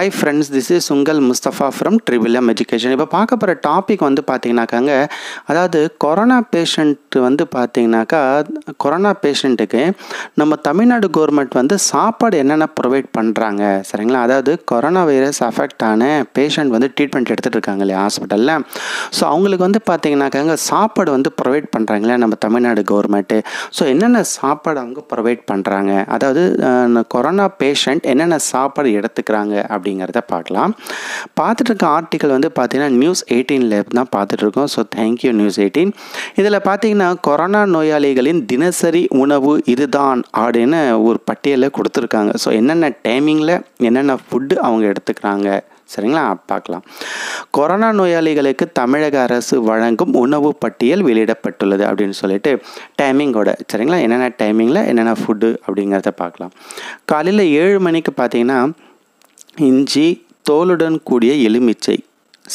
hi friends this is உங்கள் Mustafa from ட்ரிபிளம் education இப்போ பார்க்க போகிற டாபிக் வந்து பார்த்தீங்கன்னாக்காங்க அதாவது கொரோனா பேஷண்ட் வந்து பார்த்தீங்கனாக்கா கொரோனா பேஷண்ட்டுக்கு நம்ம தமிழ்நாடு கவர்மெண்ட் வந்து சாப்பாடு என்னென்ன ப்ரொவைட் பண்ணுறாங்க சரிங்களா அதாவது கொரோனா வைரஸ் அஃபெக்ட் ஆன பேஷண்ட் வந்து ட்ரீட்மெண்ட் எடுத்துகிட்டு இருக்காங்க இல்லையா ஹாஸ்பிட்டலில் ஸோ அவங்களுக்கு வந்து பார்த்தீங்கன்னாக்காங்க சாப்பாடு வந்து ப்ரொவைட் பண்ணுறாங்களே நம்ம தமிழ்நாடு கவர்மெண்ட்டு ஸோ என்னென்ன சாப்பாடு அவங்க ப்ரொவைட் பண்ணுறாங்க அதாவது கொரோனா பேஷண்ட் என்னென்ன சாப்பாடு எடுத்துக்கிறாங்க அப்படி அப்படிங்கிறத பார்க்கலாம் பார்த்துட்டு இருக்க ஆர்டிக்கல் வந்து பார்த்தீங்கன்னா நியூஸ் எயிட்டீனில் தான் பார்த்துட்ருக்கோம் ஸோ தேங்க்யூ நியூஸ் எயிட்டீன் இதில் பார்த்தீங்கன்னா கொரோனா நோயாளிகளின் தினசரி உணவு இதுதான் அப்படின்னு ஒரு பட்டியலை கொடுத்துருக்காங்க ஸோ என்னென்ன டைமிங்கில் என்னென்ன ஃபுட்டு அவங்க எடுத்துக்கிறாங்க சரிங்களா பார்க்கலாம் கொரோனா நோயாளிகளுக்கு தமிழக அரசு வழங்கும் உணவு பட்டியல் வெளியிடப்பட்டுள்ளது அப்படின்னு சொல்லிட்டு டைமிங்கோட சரிங்களா என்னென்ன டைமிங்கில் என்னென்ன ஃபுட்டு அப்படிங்கிறத பார்க்கலாம் காலையில் ஏழு மணிக்கு பார்த்தீங்கன்னா இஞ்சி தோலுடன் கூடிய எலுமிச்சை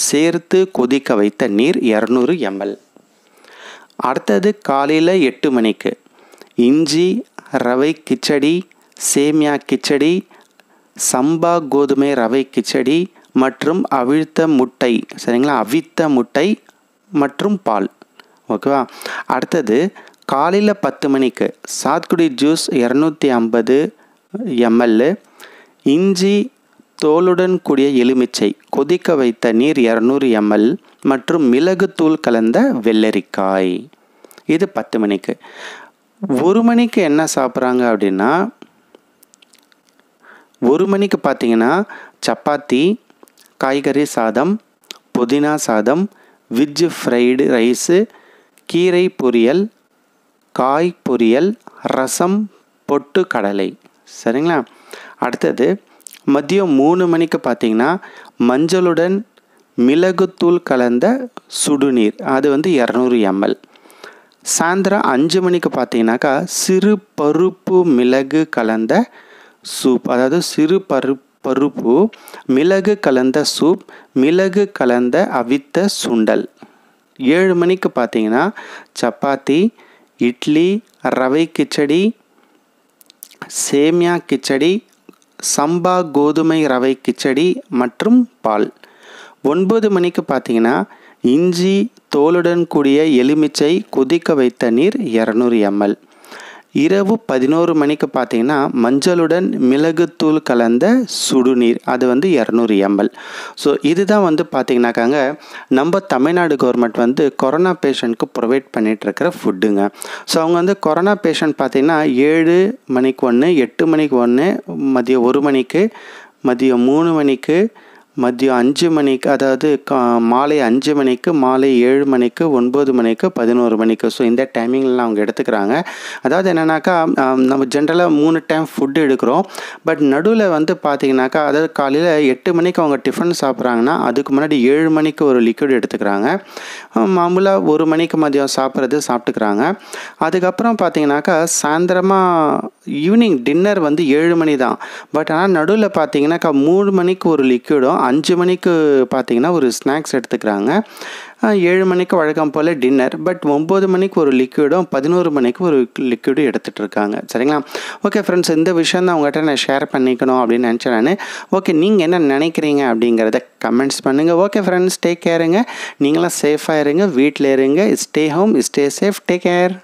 சேர்த்து கொதிக்க வைத்த நீர் இரநூறு எம்எல் அடுத்தது காலையில் எட்டு மணிக்கு இஞ்சி ரவை கிச்சடி சேமியா கிச்சடி சம்பா கோதுமை ரவை கிச்சடி மற்றும் அவிழ்த்த முட்டை சரிங்களா அவித்த முட்டை மற்றும் பால் ஓகேவா அடுத்தது காலையில் பத்து மணிக்கு சாத்துக்குடி ஜூஸ் இரநூத்தி ஐம்பது எம்எல்லு இஞ்சி தோலுடன் கூடிய எலுமிச்சை கொதிக்க வைத்த நீர் இரநூறு எம்எல் மற்றும் மிளகுத்தூள் கலந்த வெள்ளரிக்காய் இது பத்து மணிக்கு ஒரு மணிக்கு என்ன சாப்பிட்றாங்க அப்படின்னா ஒரு மணிக்கு பார்த்தீங்கன்னா சப்பாத்தி காய்கறி சாதம் புதினா சாதம் விஜ் ஃப்ரைடு ரைஸு கீரை பொரியல் காய் பொரியல் ரசம் பொட்டு கடலை சரிங்களா அடுத்தது மதியம் மூணு மணிக்கு பார்த்தீங்கன்னா மஞ்சளுடன் மிளகுத்தூள் கலந்த சுடுநீர் அது வந்து இரநூறு எம்எல் சாயந்தரம் அஞ்சு மணிக்கு பார்த்தீங்கன்னாக்கா சிறு பருப்பு மிளகு கலந்த சூப் அதாவது சிறு பரு பருப்பு மிளகு கலந்த சூப் மிளகு கலந்த அவித்த சுண்டல் ஏழு மணிக்கு பார்த்தீங்கன்னா சப்பாத்தி இட்லி ரவை கிச்சடி சேமியா கிச்சடி சம்பா கோதுமை ரவை கிச்சடி மற்றும் பால் ஒன்பது மணிக்கு பார்த்தீங்கன்னா இஞ்சி தோலுடன் கூடிய எலுமிச்சை கொதிக்க வைத்த நீர் இரநூறு எம்எல் இரவு பதினோரு மணிக்கு பார்த்தீங்கன்னா மஞ்சளுடன் மிளகுத்தூள் கலந்த சுடுநீர் அது வந்து இரநூறு எம்எல் ஸோ இதுதான் வந்து பார்த்தீங்கன்னாக்காங்க நம்ம தமிழ்நாடு கவர்மெண்ட் வந்து கொரோனா பேஷண்ட்க்கு ப்ரொவைட் பண்ணிகிட்டு இருக்கிற ஃபுட்டுங்க ஸோ அவங்க வந்து கொரோனா பேஷண்ட் பார்த்திங்கன்னா ஏழு மணிக்கு ஒன்று எட்டு மணிக்கு ஒன்று மதியம் ஒரு மணிக்கு மதியம் மூணு மணிக்கு மதியம் அஞ்சு மணிக்கு அதாவது மாலை அஞ்சு மணிக்கு மாலை ஏழு மணிக்கு ஒன்பது மணிக்கு பதினோரு மணிக்கு ஸோ இந்த டைமிங்கில் அவங்க எடுத்துக்கிறாங்க அதாவது என்னென்னாக்கா நம்ம ஜென்ரலாக மூணு டைம் ஃபுட்டு எடுக்கிறோம் பட் நடுவில் வந்து பார்த்திங்கனாக்கா அதாவது காலையில் எட்டு மணிக்கு அவங்க டிஃபன் சாப்பிட்றாங்கன்னா அதுக்கு முன்னாடி ஏழு மணிக்கு ஒரு லிக்விட் எடுத்துக்கிறாங்க மாமூலாக ஒரு மணிக்கு மதியம் சாப்பிட்றது சாப்பிட்டுக்கிறாங்க அதுக்கப்புறம் பார்த்திங்கனாக்கா சாயந்தரமாக ஈவினிங் டின்னர் வந்து ஏழு மணி தான் பட் ஆனால் நடுவில் பார்த்தீங்கன்னாக்கா மூணு மணிக்கு ஒரு லிக்யூடும் அஞ்சு மணிக்கு பார்த்தீங்கன்னா ஒரு ஸ்நாக்ஸ் எடுத்துக்கிறாங்க ஏழு மணிக்கு வழக்கம் போல் டின்னர் பட் ஒம்பது மணிக்கு ஒரு லிக்யூடும் பதினோரு மணிக்கு ஒரு லிக்யூடும் எடுத்துகிட்டு இருக்காங்க சரிங்களா ஓகே ஃப்ரெண்ட்ஸ் இந்த விஷயம் தான் உங்கள்கிட்ட நான் ஷேர் பண்ணிக்கணும் அப்படின்னு நினச்சேன் ஓகே நீங்கள் என்ன நினைக்கிறீங்க அப்படிங்கிறத கமெண்ட்ஸ் பண்ணுங்கள் ஓகே ஃப்ரெண்ட்ஸ் டேக் கேருங்க நீங்களாம் சேஃபாக இருங்க வீட்டில் இருங்க stay home stay safe take care